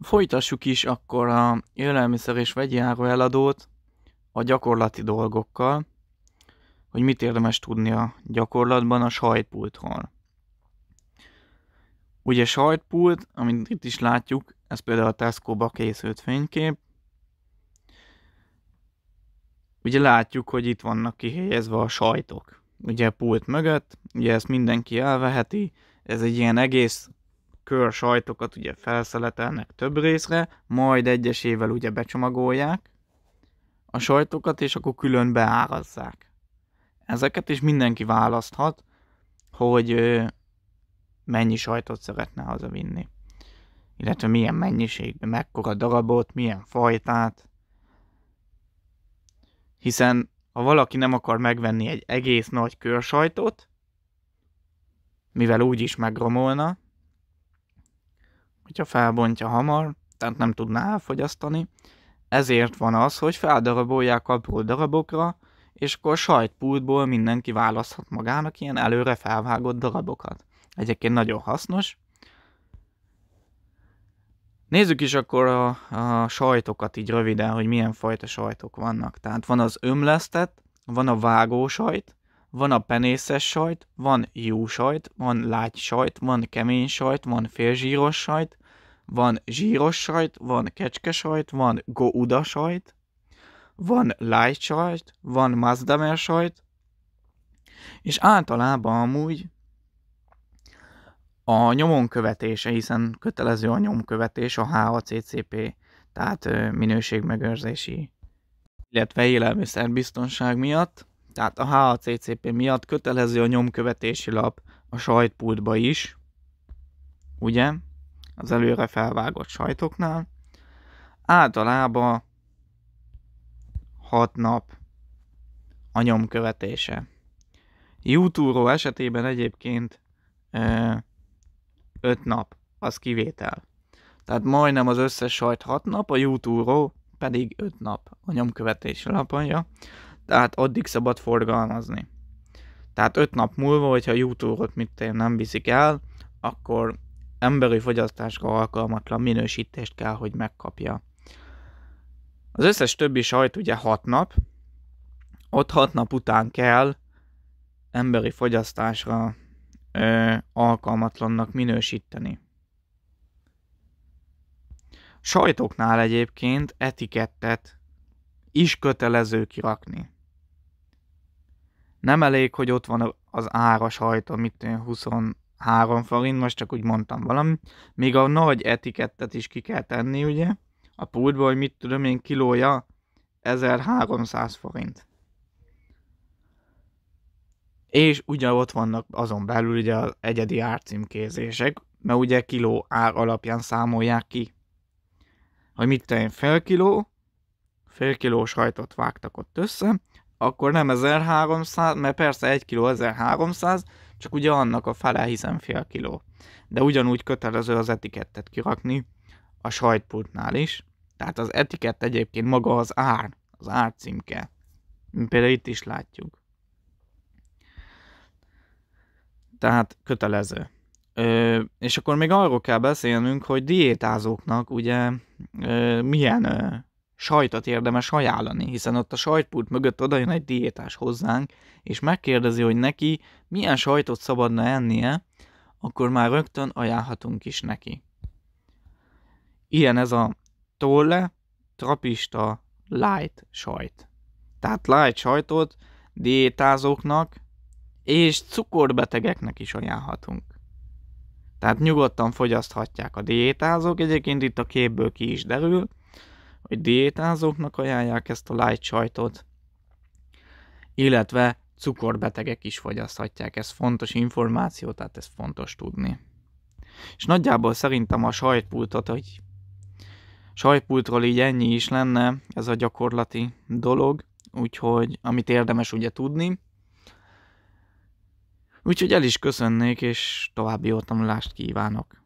Folytassuk is akkor a élelmiszer és vegyi áru eladót a gyakorlati dolgokkal, hogy mit érdemes tudni a gyakorlatban a sajtpultról. Ugye sajtpult, amit itt is látjuk, ez például a Tesco-ba készült fénykép. Ugye látjuk, hogy itt vannak kihelyezve a sajtok. Ugye a pult mögött, ugye ezt mindenki elveheti, ez egy ilyen egész kör sajtokat ugye felszeletelnek több részre, majd egyesével ugye becsomagolják a sajtokat, és akkor külön beárazzák. Ezeket is mindenki választhat, hogy mennyi sajtot szeretne hazavinni. Illetve milyen mennyiségben, mekkora darabot, milyen fajtát. Hiszen ha valaki nem akar megvenni egy egész nagy körsajtot, mivel úgy is megromolna, hogyha felbontja hamar, tehát nem tudná elfogyasztani. Ezért van az, hogy feldarabolják apró darabokra, és akkor sajtpultból mindenki választhat magának ilyen előre felvágott darabokat. Egyébként nagyon hasznos. Nézzük is akkor a, a sajtokat így röviden, hogy milyen fajta sajtok vannak. Tehát van az ömlesztett, van a vágó sajt, van a penészes sajt, van jó sajt, van lágy sajt, van kemény sajt, van félzsíros sajt, van zsíros sajt, van kecske sajt, van gouda sajt, van lágy sajt, van mazdamer sajt, és általában amúgy a nyomon követése, hiszen kötelező a nyomkövetés a HACCP, tehát minőségmegőrzési, illetve élelmiszerbiztonság miatt, tehát a HACCP miatt kötelező a nyomkövetési lap a sajtpultba is, ugye, az előre felvágott sajtoknál, általában 6 nap a nyomkövetése. YouTube-ról esetében egyébként 5 nap, az kivétel. Tehát majdnem az összes sajt 6 nap, a YouTube-ról pedig 5 nap a nyomkövetési lapanja tehát addig szabad forgalmazni. Tehát öt nap múlva, hogyha a YouTube-ot mit nem viszik el, akkor emberi fogyasztásra alkalmatlan minősítést kell, hogy megkapja. Az összes többi sajt ugye 6 nap, ott 6 nap után kell emberi fogyasztásra ö, alkalmatlannak minősíteni. Sajtoknál egyébként etikettet is kötelező kirakni nem elég, hogy ott van az áras sajta, mit 23 forint, most csak úgy mondtam valami, még a nagy etikettet is ki kell tenni, ugye, a pultba, hogy mit tudom én, kilója 1300 forint. És ugye ott vannak azon belül ugye az egyedi árcímkézések, mert ugye kiló ár alapján számolják ki. Hogy mit tenni, fél kiló, fél kiló sajtot vágtak ott össze, akkor nem 1300, mert persze 1 kg 1300, csak ugye annak a fele, hiszen fél kiló. De ugyanúgy kötelező az etikettet kirakni a sajtpultnál is. Tehát az etikett egyébként maga az ár, az árcímke. Például itt is látjuk. Tehát kötelező. Ö, és akkor még arról kell beszélnünk, hogy diétázóknak ugye ö, milyen ö, sajtot érdemes ajánlani, hiszen ott a sajtpult mögött odajön egy diétás hozzánk, és megkérdezi, hogy neki milyen sajtot szabadna ennie, akkor már rögtön ajánlhatunk is neki. Ilyen ez a tolle, trapista, light sajt. Tehát light sajtot diétázóknak és cukorbetegeknek is ajánlhatunk. Tehát nyugodtan fogyaszthatják a diétázók, egyébként itt a képből ki is derül, hogy diétázóknak ajánlják ezt a light sajtot, illetve cukorbetegek is fogyaszthatják. Ez fontos információ, tehát ez fontos tudni. És nagyjából szerintem a sajtpultot, hogy sajtpultról így ennyi is lenne ez a gyakorlati dolog, úgyhogy amit érdemes ugye tudni. Úgyhogy el is köszönnék, és további jó tanulást kívánok!